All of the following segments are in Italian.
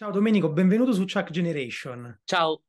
Ciao Domenico, benvenuto su Chuck Generation. Ciao,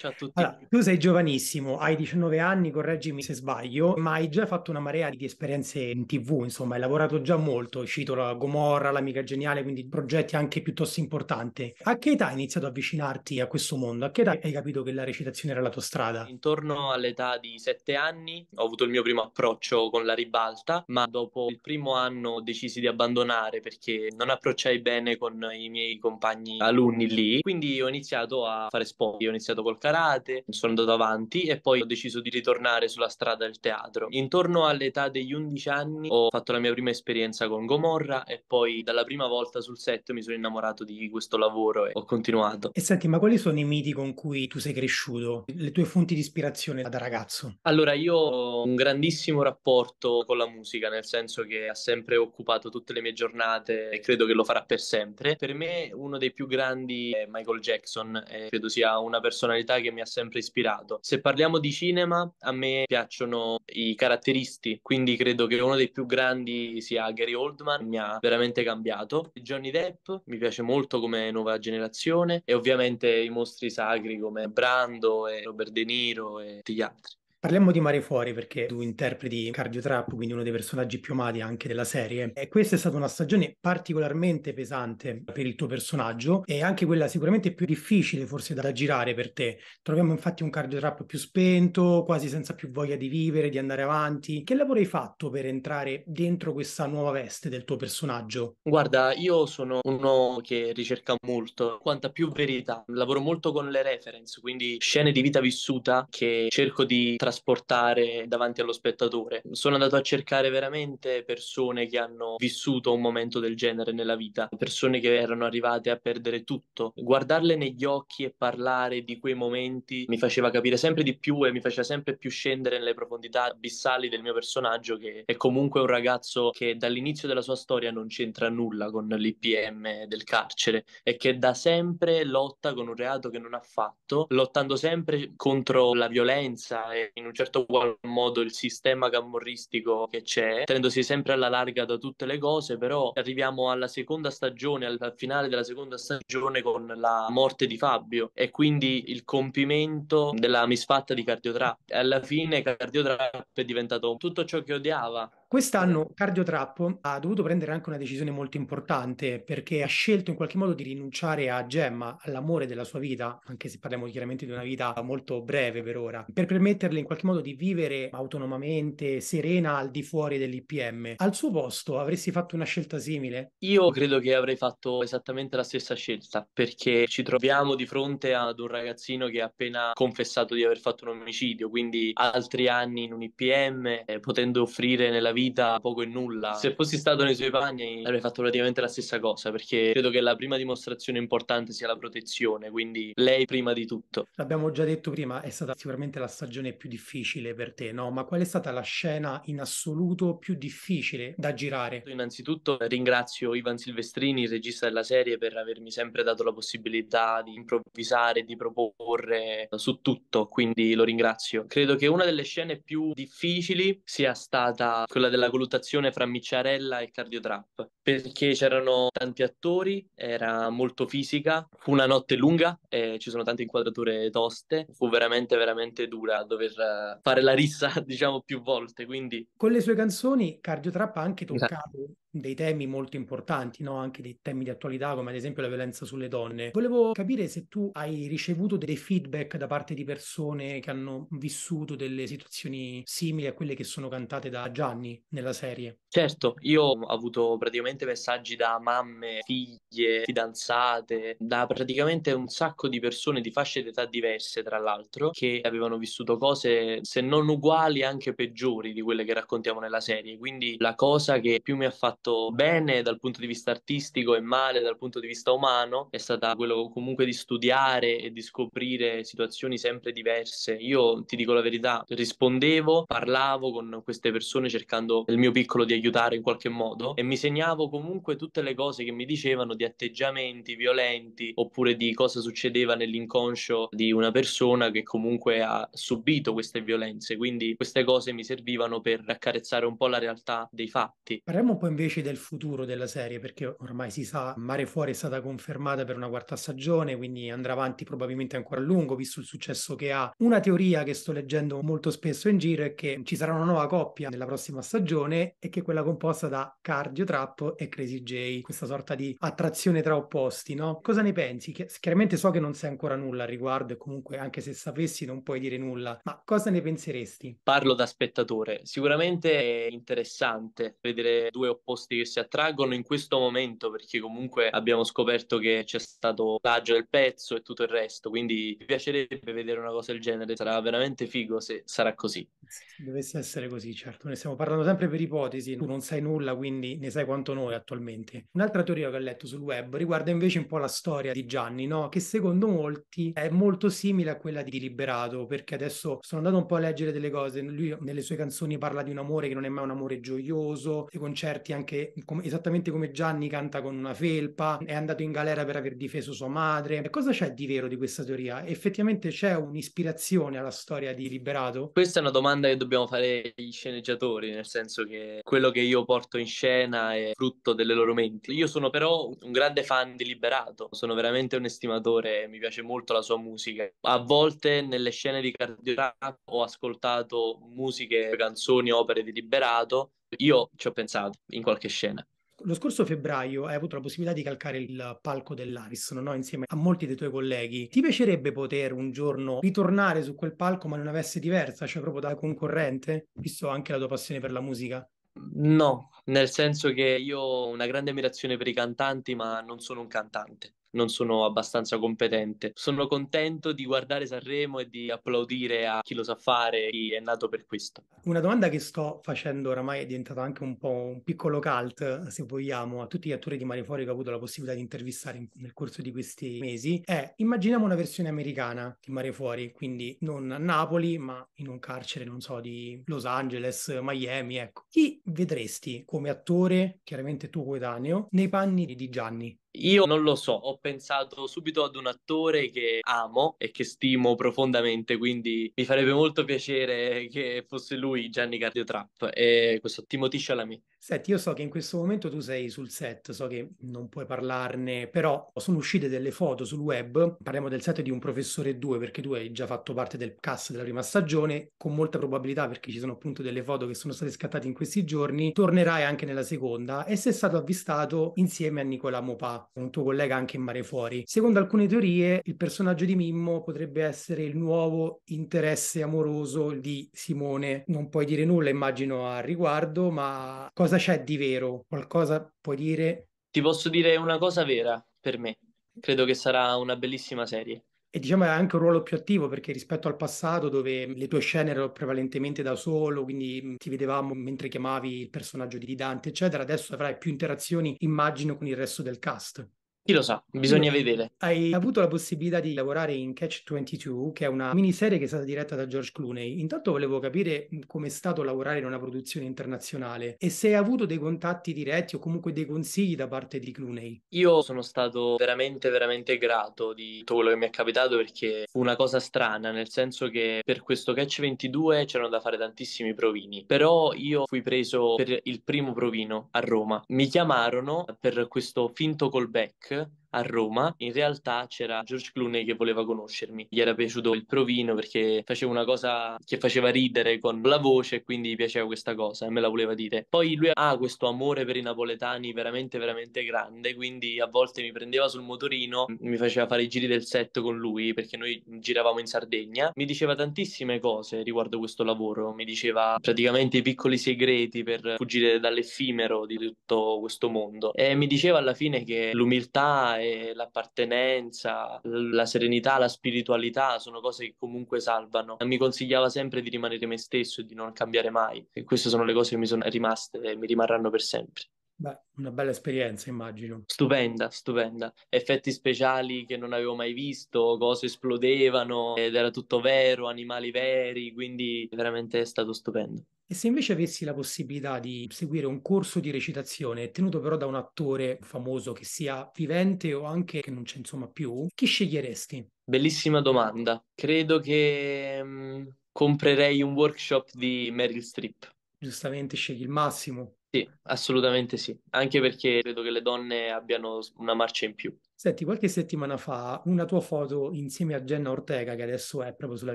Ciao a tutti. Allora, tu sei giovanissimo, hai 19 anni, correggimi se sbaglio, ma hai già fatto una marea di esperienze in tv, insomma, hai lavorato già molto, è uscito la Gomorra, l'Amica Geniale, quindi progetti anche piuttosto importanti. A che età hai iniziato ad avvicinarti a questo mondo? A che età hai capito che la recitazione era la tua strada? Intorno all'età di 7 anni ho avuto il mio primo approccio con la ribalta, ma dopo il primo anno decisi di abbandonare perché non approcciai bene con i miei compagni alunni lì, quindi ho iniziato a fare sport, ho iniziato col calcio karate, sono andato avanti e poi ho deciso di ritornare sulla strada del teatro. Intorno all'età degli 11 anni ho fatto la mia prima esperienza con Gomorra e poi dalla prima volta sul set mi sono innamorato di questo lavoro e ho continuato. E senti, ma quali sono i miti con cui tu sei cresciuto? Le tue fonti di ispirazione da ragazzo? Allora, io ho un grandissimo rapporto con la musica, nel senso che ha sempre occupato tutte le mie giornate e credo che lo farà per sempre. Per me uno dei più grandi è Michael Jackson, credo sia una personalità che mi ha sempre ispirato. Se parliamo di cinema, a me piacciono i caratteristi, quindi credo che uno dei più grandi sia Gary Oldman, mi ha veramente cambiato. Johnny Depp mi piace molto come nuova generazione e ovviamente i mostri sacri come Brando e Robert De Niro e tutti gli altri. Parliamo di Mare Fuori perché tu interpreti Cardio Trap, quindi uno dei personaggi più amati anche della serie. E questa è stata una stagione particolarmente pesante per il tuo personaggio e anche quella sicuramente più difficile forse da, da girare per te. Troviamo infatti un Cardio Trap più spento, quasi senza più voglia di vivere, di andare avanti. Che lavoro hai fatto per entrare dentro questa nuova veste del tuo personaggio? Guarda, io sono uno che ricerca molto, quanta più verità. Lavoro molto con le reference, quindi scene di vita vissuta che cerco di trasmettere trasportare davanti allo spettatore. Sono andato a cercare veramente persone che hanno vissuto un momento del genere nella vita, persone che erano arrivate a perdere tutto. Guardarle negli occhi e parlare di quei momenti mi faceva capire sempre di più e mi faceva sempre più scendere nelle profondità abissali del mio personaggio che è comunque un ragazzo che dall'inizio della sua storia non c'entra nulla con l'IPM del carcere e che da sempre lotta con un reato che non ha fatto, lottando sempre contro la violenza e in un certo qual modo il sistema camorristico che c'è, tenendosi sempre alla larga da tutte le cose, però arriviamo alla seconda stagione, al finale della seconda stagione con la morte di Fabio e quindi il compimento della misfatta di Cardiotrap. Alla fine Cardiotrap è diventato tutto ciò che odiava Quest'anno Cardiotrap ha dovuto prendere anche una decisione molto importante perché ha scelto in qualche modo di rinunciare a Gemma, all'amore della sua vita, anche se parliamo chiaramente di una vita molto breve per ora, per permetterle in qualche modo di vivere autonomamente, serena al di fuori dell'IPM. Al suo posto avresti fatto una scelta simile? Io credo che avrei fatto esattamente la stessa scelta perché ci troviamo di fronte ad un ragazzino che ha appena confessato di aver fatto un omicidio, quindi altri anni in un IPM, eh, potendo offrire nella vita vita poco e nulla. Se fossi stato nei suoi panni avrei fatto praticamente la stessa cosa perché credo che la prima dimostrazione importante sia la protezione, quindi lei prima di tutto. L'abbiamo già detto prima, è stata sicuramente la stagione più difficile per te, no? Ma qual è stata la scena in assoluto più difficile da girare? Innanzitutto ringrazio Ivan Silvestrini, il regista della serie, per avermi sempre dato la possibilità di improvvisare, di proporre su tutto, quindi lo ringrazio. Credo che una delle scene più difficili sia stata quella quella della colluttazione fra Micciarella e Cardiotrap, perché c'erano tanti attori, era molto fisica, fu una notte lunga, eh, ci sono tante inquadrature toste, fu veramente veramente dura dover eh, fare la rissa diciamo più volte, quindi... Con le sue canzoni Cardiotrap ha anche toccato esatto dei temi molto importanti, no? anche dei temi di attualità come ad esempio la violenza sulle donne. Volevo capire se tu hai ricevuto dei feedback da parte di persone che hanno vissuto delle situazioni simili a quelle che sono cantate da Gianni nella serie. Certo, io ho avuto praticamente messaggi da mamme, figlie, fidanzate, da praticamente un sacco di persone di fasce d'età diverse, tra l'altro, che avevano vissuto cose, se non uguali, anche peggiori di quelle che raccontiamo nella serie. Quindi la cosa che più mi ha fatto bene dal punto di vista artistico e male dal punto di vista umano è stata quello comunque di studiare e di scoprire situazioni sempre diverse. Io ti dico la verità, rispondevo, parlavo con queste persone cercando il mio piccolo di aiutare in qualche modo e mi segnavo comunque tutte le cose che mi dicevano di atteggiamenti violenti oppure di cosa succedeva nell'inconscio di una persona che comunque ha subito queste violenze. Quindi queste cose mi servivano per accarezzare un po' la realtà dei fatti. Parliamo un po' invece del futuro della serie perché ormai si sa, Mare Fuori è stata confermata per una quarta stagione, quindi andrà avanti probabilmente ancora a lungo visto il successo che ha. Una teoria che sto leggendo molto spesso in giro è che ci sarà una nuova coppia nella prossima stagione e che quella composta da Cardio Trap e Crazy J, questa sorta di attrazione tra opposti, no? Cosa ne pensi? Chiaramente so che non sai ancora nulla al riguardo e comunque anche se sapessi non puoi dire nulla, ma cosa ne penseresti? Parlo da spettatore, sicuramente è interessante vedere due opposti che si attraggono in questo momento perché comunque abbiamo scoperto che c'è stato l'agio del pezzo e tutto il resto, quindi mi piacerebbe vedere una cosa del genere, sarà veramente figo se sarà così. Se dovesse essere così, certo, ne stiamo parlando sempre per ipotesi, tu non sai nulla, quindi ne sai quanto noi attualmente. Un'altra teoria che ho letto sul web riguarda invece un po' la storia di Gianni, no? che secondo molti è molto simile a quella di Liberato, perché adesso sono andato un po' a leggere delle cose, lui nelle sue canzoni parla di un amore che non è mai un amore gioioso, dei concerti anche com- esattamente come Gianni canta con una felpa, è andato in galera per aver difeso sua madre. E cosa c'è di vero di questa teoria? Effettivamente c'è un'ispirazione alla storia di Liberato? Questa è una domanda che dobbiamo fare agli sceneggiatori, nel senso che quello quello che io porto in scena è frutto delle loro menti. Io sono però un grande fan di Liberato, sono veramente un estimatore, mi piace molto la sua musica. A volte nelle scene di Cardiorap ho ascoltato musiche, canzoni, opere di Liberato. Io ci ho pensato in qualche scena. Lo scorso febbraio hai avuto la possibilità di calcare il palco dell'Ariston, no? insieme a molti dei tuoi colleghi. Ti piacerebbe poter un giorno ritornare su quel palco ma in una veste diversa, cioè proprio da concorrente, visto anche la tua passione per la musica? No, nel senso che io ho una grande ammirazione per i cantanti, ma non sono un cantante non sono abbastanza competente. Sono contento di guardare Sanremo e di applaudire a chi lo sa fare, chi è nato per questo. Una domanda che sto facendo oramai è diventata anche un po' un piccolo cult, se vogliamo, a tutti gli attori di Fuori che ho avuto la possibilità di intervistare in, nel corso di questi mesi, è immaginiamo una versione americana di Mare Fuori, quindi non a Napoli, ma in un carcere, non so, di Los Angeles, Miami, ecco. Chi vedresti come attore, chiaramente tuo coetaneo, nei panni di Gianni? Io non lo so, ho pensato subito ad un attore che amo e che stimo profondamente, quindi mi farebbe molto piacere che fosse lui Gianni Cardiotrap e questo Timothy Chalamet. Senti, io so che in questo momento tu sei sul set, so che non puoi parlarne, però sono uscite delle foto sul web, parliamo del set di un professore 2 perché tu hai già fatto parte del cast della prima stagione, con molta probabilità perché ci sono appunto delle foto che sono state scattate in questi giorni, tornerai anche nella seconda e sei stato avvistato insieme a Nicola Mopà con un tuo collega anche in Mare Fuori. Secondo alcune teorie, il personaggio di Mimmo potrebbe essere il nuovo interesse amoroso di Simone. Non puoi dire nulla, immagino, al riguardo, ma cosa c'è di vero? Qualcosa puoi dire? Ti posso dire una cosa vera per me. Credo che sarà una bellissima serie. E diciamo ha anche un ruolo più attivo perché rispetto al passato dove le tue scene erano prevalentemente da solo, quindi ti vedevamo mentre chiamavi il personaggio di Dante, eccetera, adesso avrai più interazioni, immagino, con il resto del cast. Chi lo sa, bisogna vedere. Hai avuto la possibilità di lavorare in Catch 22, che è una miniserie che è stata diretta da George Clooney. Intanto volevo capire com'è stato lavorare in una produzione internazionale e se hai avuto dei contatti diretti o comunque dei consigli da parte di Clooney. Io sono stato veramente, veramente grato di tutto quello che mi è capitato perché fu una cosa strana, nel senso che per questo Catch 22 c'erano da fare tantissimi provini, però io fui preso per il primo provino a Roma. Mi chiamarono per questo finto callback a Roma, in realtà c'era George Clooney che voleva conoscermi. Gli era piaciuto il provino perché faceva una cosa che faceva ridere con la voce e quindi piaceva questa cosa e me la voleva dire. Poi lui ha questo amore per i napoletani veramente veramente grande, quindi a volte mi prendeva sul motorino, mi faceva fare i giri del set con lui perché noi giravamo in Sardegna. Mi diceva tantissime cose riguardo questo lavoro, mi diceva praticamente i piccoli segreti per fuggire dall'effimero di tutto questo mondo e mi diceva alla fine che l'umiltà e l'appartenenza, la serenità, la spiritualità sono cose che comunque salvano. Mi consigliava sempre di rimanere me stesso e di non cambiare mai. E queste sono le cose che mi sono rimaste e mi rimarranno per sempre. Beh, una bella esperienza, immagino. Stupenda, stupenda. Effetti speciali che non avevo mai visto, cose esplodevano ed era tutto vero, animali veri, quindi veramente è stato stupendo. E se invece avessi la possibilità di seguire un corso di recitazione tenuto però da un attore famoso che sia vivente o anche che non c'è insomma più, chi sceglieresti? Bellissima domanda. Credo che mh, mm, comprerei un workshop di Meryl Streep. Giustamente scegli il massimo. Sì, assolutamente sì, anche perché credo che le donne abbiano una marcia in più. Senti, qualche settimana fa una tua foto insieme a Jenna Ortega, che adesso è proprio sulla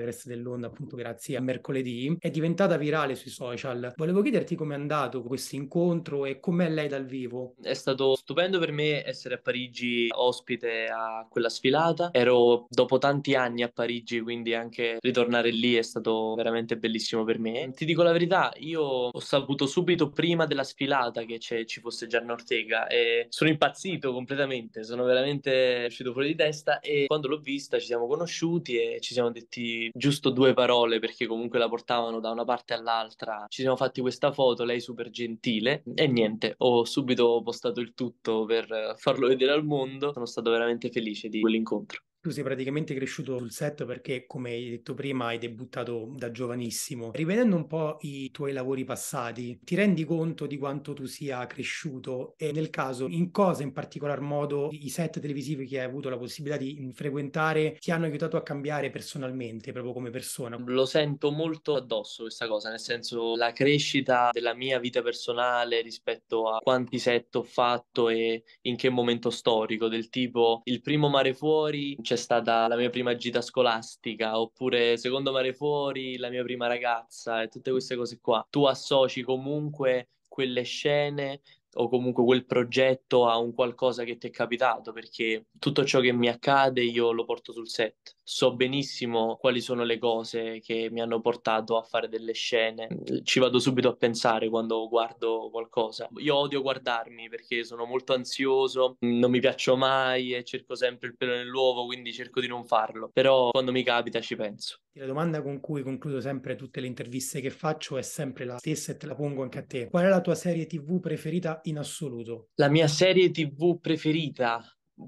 cresta dell'onda, appunto grazie a mercoledì, è diventata virale sui social. Volevo chiederti com'è andato questo incontro e com'è lei dal vivo. È stato stupendo per me essere a Parigi ospite a quella sfilata. Ero dopo tanti anni a Parigi, quindi anche ritornare lì è stato veramente bellissimo per me. Ti dico la verità, io ho saputo subito prima della sfilata che ci fosse Jenna Ortega e sono impazzito completamente, sono veramente è uscito fuori di testa e quando l'ho vista ci siamo conosciuti e ci siamo detti giusto due parole perché comunque la portavano da una parte all'altra. Ci siamo fatti questa foto, lei super gentile e niente, ho subito postato il tutto per farlo vedere al mondo. Sono stato veramente felice di quell'incontro. Tu sei praticamente cresciuto sul set perché, come hai detto prima, hai debuttato da giovanissimo. Rivedendo un po' i tuoi lavori passati, ti rendi conto di quanto tu sia cresciuto e nel caso in cosa in particolar modo i set televisivi che hai avuto la possibilità di frequentare ti hanno aiutato a cambiare personalmente, proprio come persona? Lo sento molto addosso questa cosa, nel senso la crescita della mia vita personale rispetto a quanti set ho fatto e in che momento storico, del tipo il primo mare fuori c'è c'è stata la mia prima gita scolastica, oppure secondo mare fuori, la mia prima ragazza e tutte queste cose qua. Tu associ comunque quelle scene o comunque quel progetto a un qualcosa che ti è capitato, perché tutto ciò che mi accade io lo porto sul set. So benissimo quali sono le cose che mi hanno portato a fare delle scene, ci vado subito a pensare quando guardo qualcosa. Io odio guardarmi perché sono molto ansioso, non mi piaccio mai e cerco sempre il pelo nell'uovo, quindi cerco di non farlo, però quando mi capita ci penso. La domanda con cui concludo sempre tutte le interviste che faccio è sempre la stessa e te la pongo anche a te. Qual è la tua serie TV preferita in assoluto. La mia serie TV preferita,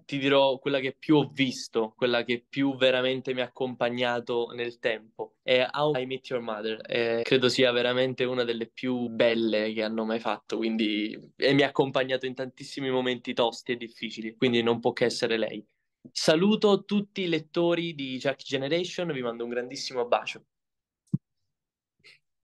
ti dirò quella che più ho visto, quella che più veramente mi ha accompagnato nel tempo, è How I Met Your Mother. È, eh, credo sia veramente una delle più belle che hanno mai fatto, quindi e mi ha accompagnato in tantissimi momenti tosti e difficili, quindi non può che essere lei. Saluto tutti i lettori di Jack Generation, vi mando un grandissimo bacio.